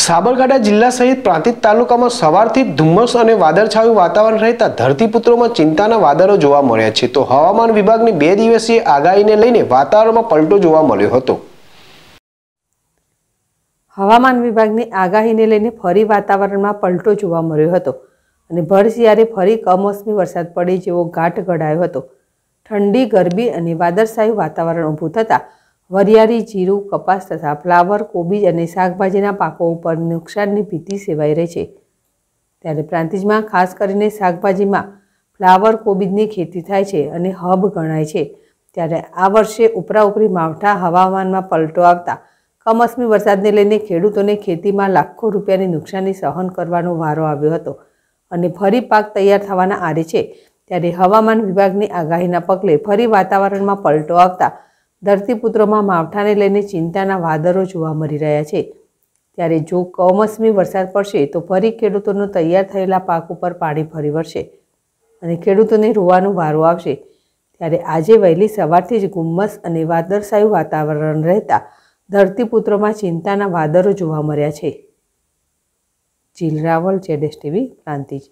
સાબરકાંઠા જિલ્લા સહિત પ્રાંતિક તાલુકામાં સવારથી ધુમ્મસ અને વાદળછાયું વાતાવરણ રહેતા ધરતીપુત્રોમાં ચિંતાના વાદળો જોવા મળ્યા છે તો હવામાન વિભાગની બે દિવસીય આગાહીને લઈને વાતાવરણમાં પલટો જોવા મળ્યો હતો હવામાન વિભાગની આગાહીને લઈને ફરી વાતાવરણમાં પલટો જોવા મળ્યો હતો અને ભરશિયારે ફરી કમોસમી વરસાદ પડે જેવો ઘાટ ઘડાયો હતો ઠંડી ગરબી અને વાદળછાયું વાતાવરણ ઊભું થતાં વરિયાળી જીરું કપાસ તથા ફ્લાવર કોબીજ અને શાકભાજીના પાકો ઉપર નુકસાનની ભીતિ સેવાઈ રહી છે ત્યારે પ્રાંતિજમાં ખાસ કરીને શાકભાજીમાં ફ્લાવર કોબીજની ખેતી થાય છે અને હબ ગણાય છે ત્યારે આ વર્ષે ઉપરાઉપરી માવઠા હવામાનમાં પલટો આવતા કમસમી વરસાદને લઈને ખેડૂતોને ખેતીમાં લાખો રૂપિયાની નુકસાની સહન કરવાનો વારો આવ્યો હતો અને ફરી પાક તૈયાર થવાના આરે છે ત્યારે હવામાન વિભાગની આગાહીના પગલે ફરી વાતાવરણમાં પલટો આવતા ધરતીપુત્રોમાં માવઠાને લઈને ચિંતાના વાદરો જોવા મળી રહ્યા છે ત્યારે જો કમોસમી વરસાદ પડશે તો ફરી ખેડૂતોનો તૈયાર થયેલા પાક ઉપર પાણી ફરી વળશે અને ખેડૂતોને રોવાનું વારો આવશે ત્યારે આજે વહેલી સવારથી જ ગુમ્મસ અને વાદરસાયું વાતાવરણ રહેતા ધરતીપુત્રોમાં ચિંતાના વાદરો જોવા મળ્યા છે જીલ રાવલ જેડેસ ટીવી પ્રાંતિજ